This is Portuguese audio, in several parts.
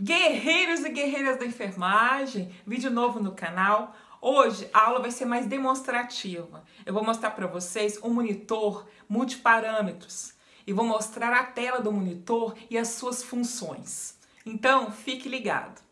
Guerreiros e guerreiras da enfermagem, vídeo novo no canal. Hoje a aula vai ser mais demonstrativa. Eu vou mostrar para vocês um monitor multiparâmetros e vou mostrar a tela do monitor e as suas funções. Então, fique ligado.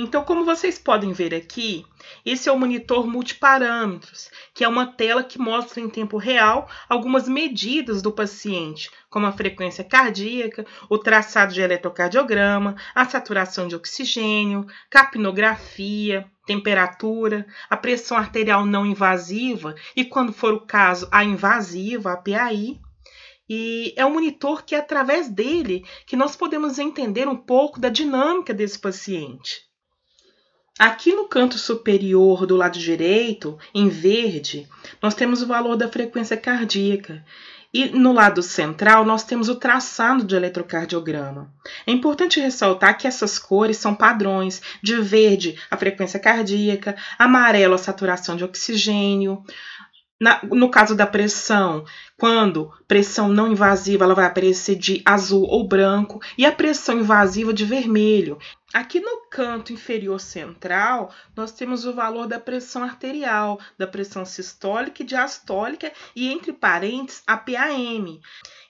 Então, como vocês podem ver aqui, esse é o monitor multiparâmetros, que é uma tela que mostra em tempo real algumas medidas do paciente, como a frequência cardíaca, o traçado de eletrocardiograma, a saturação de oxigênio, capnografia, temperatura, a pressão arterial não invasiva e, quando for o caso, a invasiva, a PAI. E é um monitor que é através dele que nós podemos entender um pouco da dinâmica desse paciente. Aqui no canto superior do lado direito, em verde, nós temos o valor da frequência cardíaca. E no lado central, nós temos o traçado de eletrocardiograma. É importante ressaltar que essas cores são padrões: de verde, a frequência cardíaca, amarelo, a saturação de oxigênio. Na, no caso da pressão, quando pressão não invasiva, ela vai aparecer de azul ou branco e a pressão invasiva de vermelho. Aqui no canto inferior central, nós temos o valor da pressão arterial, da pressão sistólica e diastólica e entre parênteses a PAM.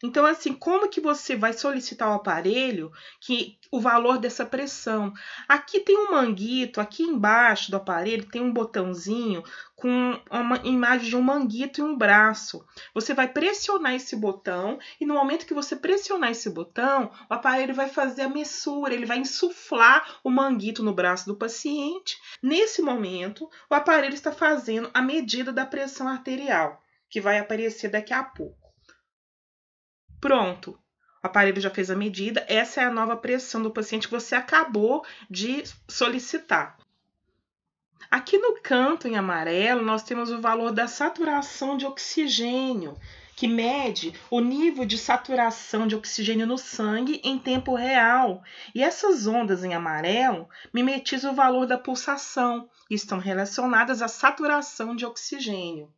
Então, assim, como que você vai solicitar ao aparelho que o valor dessa pressão? Aqui tem um manguito, aqui embaixo do aparelho tem um botãozinho com uma imagem de um manguito e um braço. Você vai pressionar esse botão e no momento que você pressionar esse botão, o aparelho vai fazer a messura, ele vai insuflar o manguito no braço do paciente. Nesse momento, o aparelho está fazendo a medida da pressão arterial, que vai aparecer daqui a pouco. Pronto, o aparelho já fez a medida, essa é a nova pressão do paciente que você acabou de solicitar. Aqui no canto em amarelo, nós temos o valor da saturação de oxigênio, que mede o nível de saturação de oxigênio no sangue em tempo real. E essas ondas em amarelo mimetizam o valor da pulsação, estão relacionadas à saturação de oxigênio.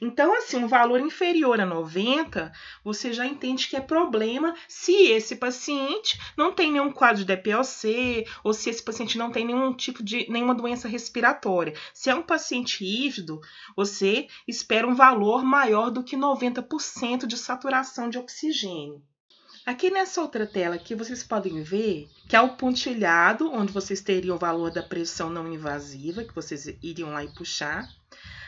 Então, assim, um valor inferior a 90, você já entende que é problema se esse paciente não tem nenhum quadro de DPOC ou se esse paciente não tem nenhum tipo de nenhuma doença respiratória. Se é um paciente rígido, você espera um valor maior do que 90% de saturação de oxigênio. Aqui nessa outra tela que vocês podem ver que é o pontilhado, onde vocês teriam o valor da pressão não invasiva, que vocês iriam lá e puxar.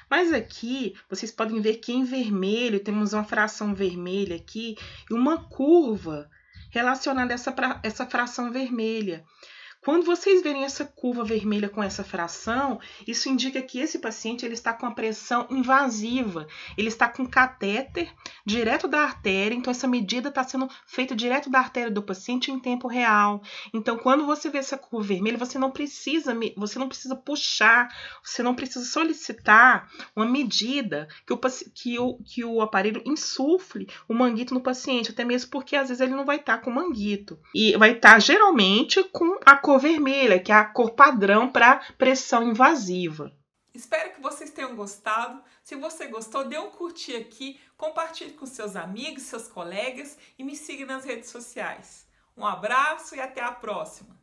Mas aqui, vocês podem ver que em vermelho, temos uma fração vermelha aqui e uma curva relacionada a essa, essa fração vermelha. Quando vocês verem essa curva vermelha com essa fração, isso indica que esse paciente ele está com a pressão invasiva, ele está com catéter direto da artéria, então essa medida está sendo feita direto da artéria do paciente em tempo real. Então, quando você vê essa curva vermelha, você não precisa, você não precisa puxar, você não precisa solicitar uma medida que o, que o, que o aparelho insufle o manguito no paciente, até mesmo porque às vezes ele não vai estar tá com manguito e vai estar tá, geralmente com a cor vermelha, que é a cor padrão para pressão invasiva. Espero que vocês tenham gostado. Se você gostou, dê um curtir aqui, compartilhe com seus amigos, seus colegas e me siga nas redes sociais. Um abraço e até a próxima!